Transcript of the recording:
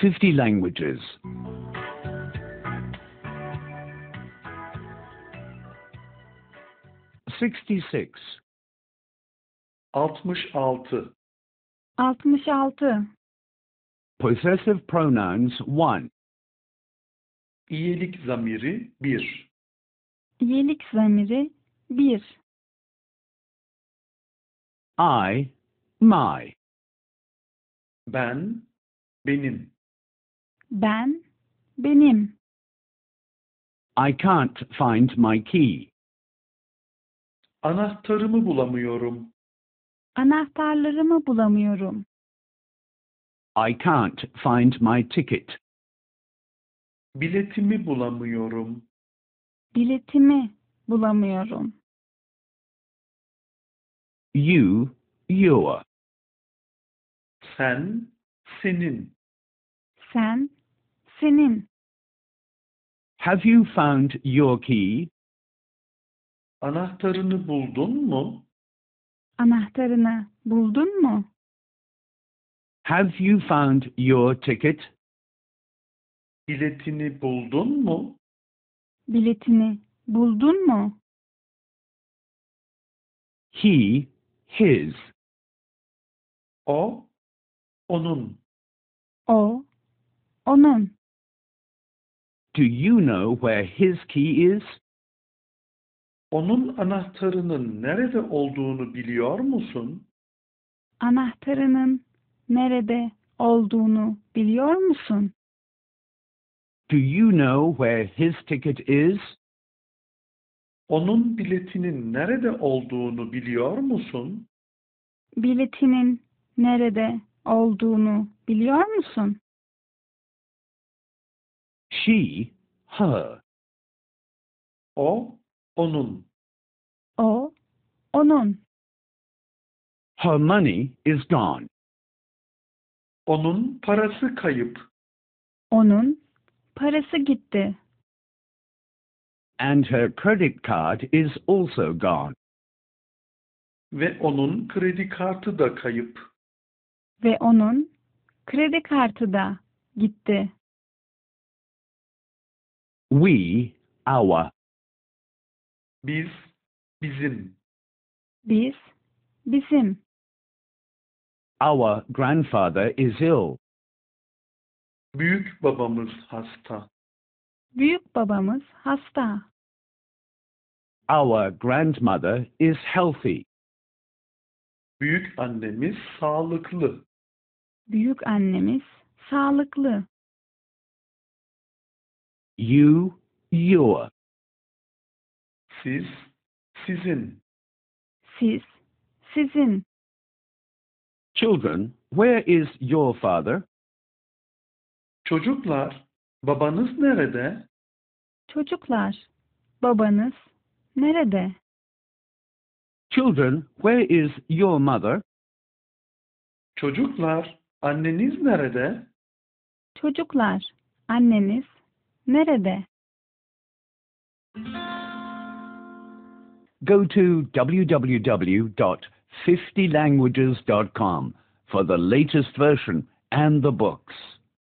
50 languages. Sixty six. Altmış altı. Altmış altı. Possessive pronouns one. İyilik zamiri bir. İyilik zamiri bir. I, my. Ben, benim. Ben, benim. I can't find my key. Anahtarımı bulamıyorum. Anahtarlarımı bulamıyorum. I can't find my ticket. Biletimi bulamıyorum. Biletimi bulamıyorum. You, your. Sen, senin. Sen, senin. Have you found your key? Anahtarını buldun mu? Anahtarını buldun mu? Have you found your ticket? Biletini buldun mu? Biletini buldun mu? He, his. O, onun. O, onun. Do you know where his key is? Onun anahtarının nerede olduğunu biliyor musun? Anahtarının nerede olduğunu biliyor musun? Do you know where his ticket is? Onun biletinin nerede olduğunu biliyor musun? Biletinin nerede olduğunu biliyor musun? She, her. O, onun. O, onun. Her money is gone. Onun parası kayıp. Onun parası gitti. And her credit card is also gone. Ve onun kredi kartı da kayıp. Ve onun kredi kartı da gitti. We, our. Biz, bizim. Biz, bizim. Our grandfather is ill. Büyük babamız hasta. Büyük babamız hasta. Our grandmother is healthy. Büyük annemiz sağlıklı. Büyük annemiz sağlıklı. You, your. Siz, sizin. Siz, sizin. Children, where is your father? Çocuklar, babanız nerede? Çocuklar, babanız nerede? Children, where is your mother? Çocuklar, anneniz nerede? Çocuklar, anneniz Nerede? Go to www.50languages.com for the latest version and the books.